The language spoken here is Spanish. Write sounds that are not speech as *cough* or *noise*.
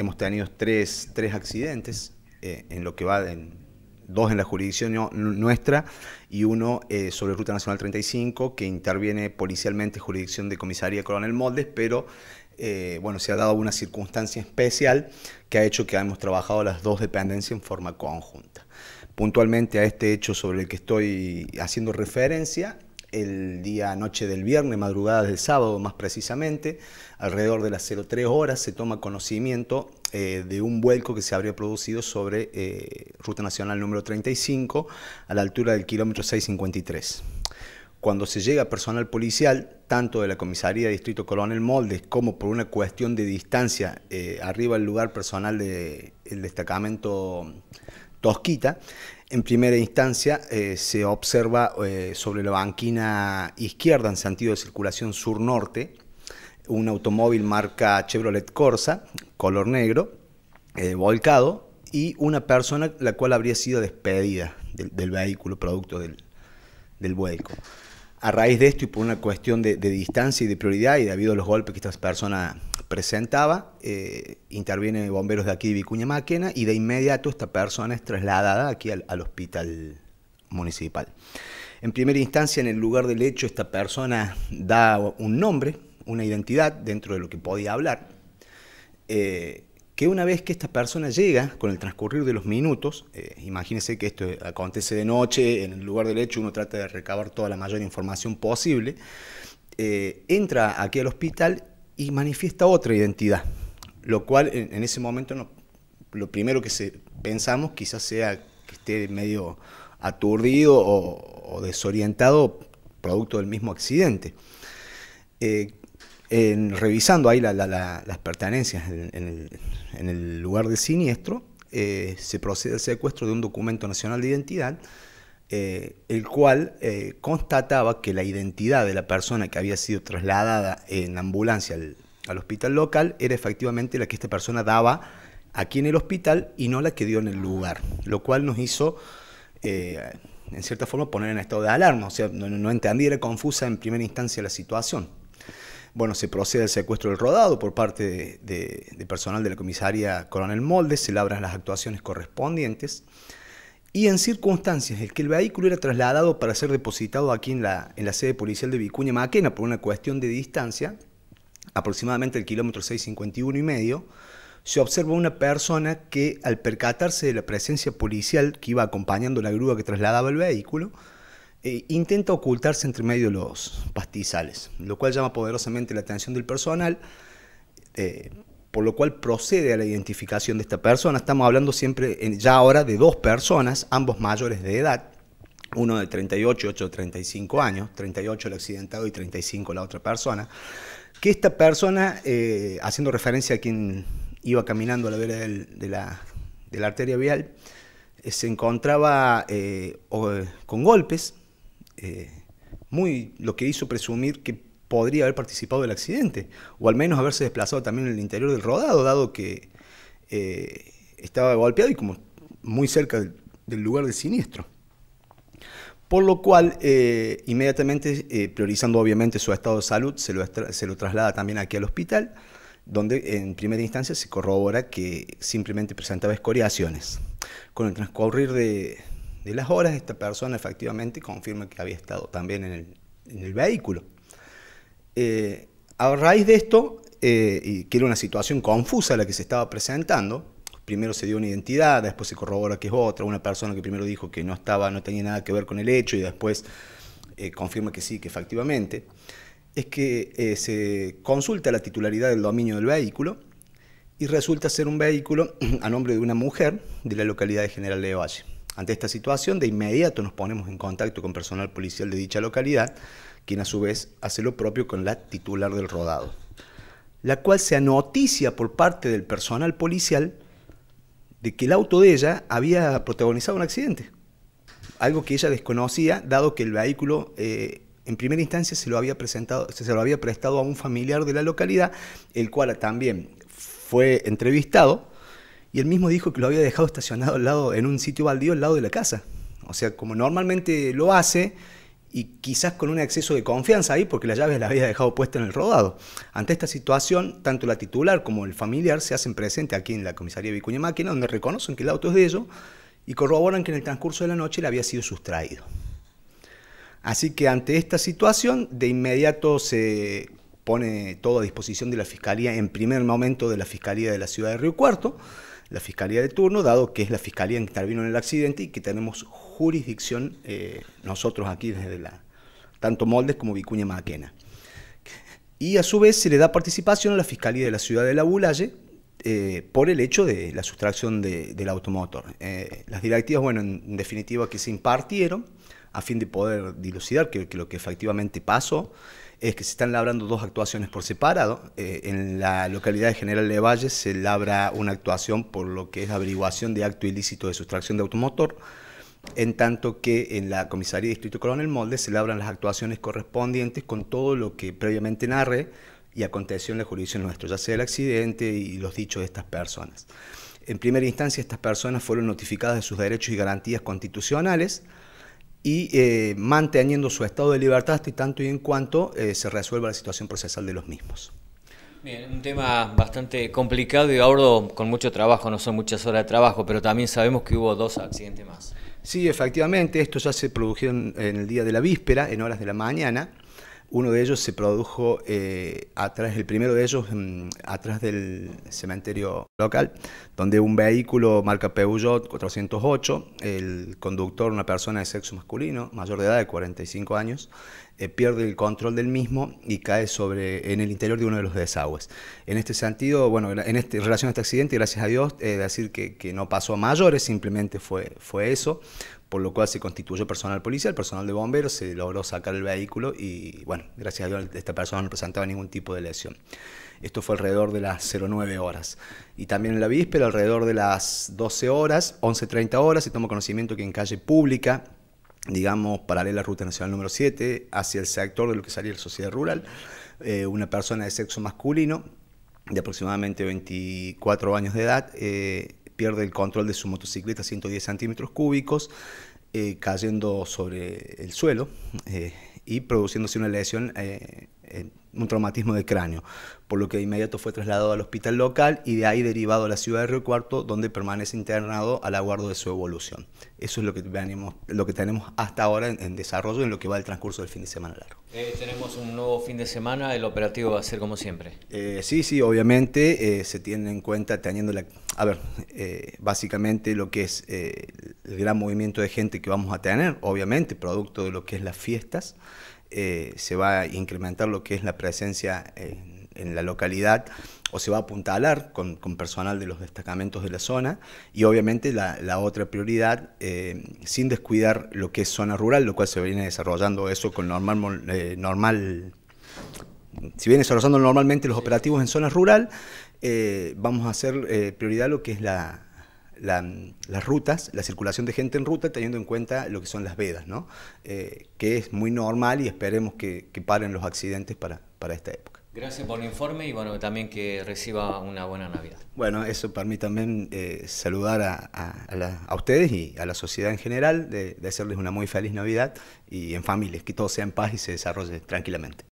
hemos tenido tres, accidentes eh, en lo que va en, dos en la jurisdicción nuestra y uno eh, sobre Ruta Nacional 35 que interviene policialmente jurisdicción de comisaría Coronel Moldes, pero eh, bueno, se ha dado una circunstancia especial que ha hecho que hemos trabajado las dos dependencias en forma conjunta. Puntualmente a este hecho sobre el que estoy haciendo referencia, el día noche del viernes, madrugada del sábado más precisamente, alrededor de las 03 horas se toma conocimiento eh, de un vuelco que se habría producido sobre eh, Ruta Nacional número 35 a la altura del kilómetro 653. Cuando se llega personal policial, tanto de la comisaría de Distrito Coronel Moldes como por una cuestión de distancia, eh, arriba el lugar personal del destacamento Tosquita, en primera instancia eh, se observa eh, sobre la banquina izquierda en sentido de circulación sur-norte un automóvil marca Chevrolet Corsa, color negro, eh, volcado, y una persona la cual habría sido despedida del, vehículo producto del, del vuelco. A raíz de esto y por una cuestión de, distancia y de prioridad y debido a los golpes que esta persona presentaba, eh, intervienen bomberos de aquí de Vicuña Maquena y de inmediato esta persona es trasladada aquí al, hospital municipal. En primera instancia, en el lugar del hecho, esta persona da un nombre, una identidad dentro de lo que podía hablar. Eh, que una vez que esta persona llega, con el transcurrir de los minutos, eh, imagínense que esto acontece de noche, en el lugar del hecho uno trata de recabar toda la mayor información posible, eh, entra aquí al hospital y manifiesta otra identidad, lo cual en, ese momento lo primero que pensamos quizás sea que esté medio aturdido o, desorientado producto del mismo accidente. Eh, en, revisando ahí las pertenencias en, el, lugar de siniestro, eh, se procede al secuestro de un documento nacional de identidad, eh, el cual eh, constataba que la identidad de la persona que había sido trasladada en ambulancia al, hospital local era efectivamente la que esta persona daba aquí en el hospital y no la que dio en el lugar, lo cual nos hizo en cierta forma poner en estado de alarma. O sea, no, no entendí, era confusa en primera instancia la situación. Bueno, se procede al secuestro del rodado por parte de, personal de la comisaría Coronel Moldes, se labran las actuaciones correspondientes y en circunstancias en que el vehículo era trasladado para ser depositado aquí en la, en la sede policial de Vicuña Maquena por una cuestión de distancia, aproximadamente el kilómetro 651 y medio, se observa una persona que al percatarse de la presencia policial que iba acompañando la grúa que trasladaba el vehículo, eh, intenta ocultarse entre medio de los pastizales, lo cual llama poderosamente la atención del personal, eh, por lo cual procede a la identificación de esta persona. Estamos hablando siempre, ya ahora, de dos personas, ambos mayores de edad, uno de 38 y otro de 35 años, 38 el accidentado y 35 la otra persona, que esta persona, eh, haciendo referencia a quien iba caminando a la vera de, la, arteria vial, se encontraba con golpes eh, muy lo que hizo presumir que podría haber participado del accidente, o al menos haberse desplazado también en el interior del rodado, dado que eh, estaba golpeado y como muy cerca del, lugar del siniestro. Por lo cual, eh, inmediatamente, priorizando obviamente su estado de salud, se lo, se lo, traslada también aquí al hospital, donde en primera instancia se corrobora que simplemente presentaba escoriaciones. Con el transcurrir de, de las horas, esta persona efectivamente confirma que había estado también en el, vehículo. Eh, a raíz de esto, eh, y que era una situación confusa la que se estaba presentando, primero se dio una identidad, después se corrobora que es otra, una persona que primero dijo que no estaba, no tenía nada que ver con el hecho y después eh, confirma que sí, que efectivamente, es que se consulta la titularidad del dominio del vehículo y resulta ser un vehículo *clears throat* a nombre de una mujer de la localidad de General Valle. Ante esta situación, de inmediato nos ponemos en contacto con personal policial de dicha localidad, quien a su vez hace lo propio con la titular del rodado, la cual se anoticia por parte del personal policial de que el auto de ella había protagonizado un accidente, algo que ella desconocía, dado que el vehículo eh, en primera instancia se lo había presentado, se lo había prestado a un familiar de la localidad, el cual también fue entrevistado y él mismo dijo que lo había dejado estacionado al lado, en un sitio baldío al lado de la casa. O sea, como normalmente lo hace, y quizás con un exceso de confianza ahí porque la llave la había dejado puesta en el rodado. Ante esta situación, tanto la titular como el familiar se hacen presente aquí en la comisaría Vicuña Máquina, donde reconocen que el auto es de ellos y corroboran que en el transcurso de la noche le había sido sustraído. Así que ante esta situación, de inmediato se pone todo a disposición de la Fiscalía, en primer momento de la Fiscalía de la Ciudad de Río Cuarto, la fiscalía de turno, dado que es la fiscalía que intervino en el accidente y que tenemos jurisdicción eh, nosotros aquí desde la tanto Moldes como Vicuña Maquena. Y a su vez se le da participación a la fiscalía de la ciudad de La Bulalle eh, por el hecho de la sustracción de, del automotor. Eh, las directivas, bueno, en definitiva que se impartieron a fin de poder dilucidar que, que lo que efectivamente pasó es que se están labrando dos actuaciones por separado. Eh, en la localidad de General de Valle se labra una actuación por lo que es averiguación de acto ilícito de sustracción de automotor, en tanto que en la comisaría de Distrito Coronel Molde se labran las actuaciones correspondientes con todo lo que previamente narre y aconteció en la jurisdicción nuestra, ya sea el accidente y los dichos de estas personas. En primera instancia, estas personas fueron notificadas de sus derechos y garantías constitucionales, y eh, manteniendo su estado de libertad hasta y tanto y en cuanto eh, se resuelva la situación procesal de los mismos. Bien, un tema bastante complicado y ahora con mucho trabajo, no son muchas horas de trabajo, pero también sabemos que hubo dos accidentes más. Sí, efectivamente, estos ya se produjeron en el día de la víspera, en horas de la mañana. Uno de ellos se produjo eh, atrás, el primero de ellos mm, atrás del cementerio local, donde un vehículo marca Peugeot 408, el conductor, una persona de sexo masculino, mayor de edad de 45 años, eh, pierde el control del mismo y cae sobre, en el interior de uno de los desagües. En este sentido, bueno, en, este, relación a este accidente, gracias a Dios, eh, decir que, no pasó a mayores, simplemente fue, fue eso por lo cual se constituyó personal policial, personal de bomberos, se logró sacar el vehículo y, bueno, gracias a Dios esta persona no presentaba ningún tipo de lesión. Esto fue alrededor de las 09 horas. Y también en la víspera, alrededor de las 12 horas, 11.30 horas, se tomó conocimiento que en calle pública, digamos, paralela a Ruta Nacional número 7, hacia el sector de lo que sería la sociedad rural, eh, una persona de sexo masculino, de aproximadamente 24 años de edad, eh, pierde el control de su motocicleta 110 centímetros cúbicos, eh, cayendo sobre el suelo eh, y produciéndose una lesión eh, un traumatismo de cráneo, por lo que de inmediato fue trasladado al hospital local y de ahí derivado a la ciudad de Río Cuarto, donde permanece internado al aguardo de su evolución. Eso es lo que, lo que tenemos hasta ahora en, desarrollo en lo que va el transcurso del fin de semana largo. Eh, tenemos un nuevo fin de semana, el operativo va a ser como siempre. Eh, sí, sí, obviamente eh, se tiene en cuenta teniendo la... A ver, básicamente lo que es el gran movimiento de gente que vamos a tener, obviamente, producto de lo que es las fiestas. Eh, se va a incrementar lo que es la presencia en, la localidad o se va a apuntalar con, personal de los destacamentos de la zona y obviamente la, otra prioridad eh, sin descuidar lo que es zona rural, lo cual se viene desarrollando eso con normal, eh, normal si viene desarrollando normalmente los operativos en zona rural, vamos a hacer prioridad lo que es la, las rutas, la circulación de gente en ruta, teniendo en cuenta lo que son las vedas, ¿no? Eh, que es muy normal y esperemos que, que paren los accidentes para, para esta época. Gracias por el informe y bueno, también que reciba una buena Navidad. Bueno, eso para mí también eh, saludar a, a, ustedes y a la sociedad en general, de, de hacerles una muy feliz Navidad y en familias, que todo sea en paz y se desarrolle tranquilamente.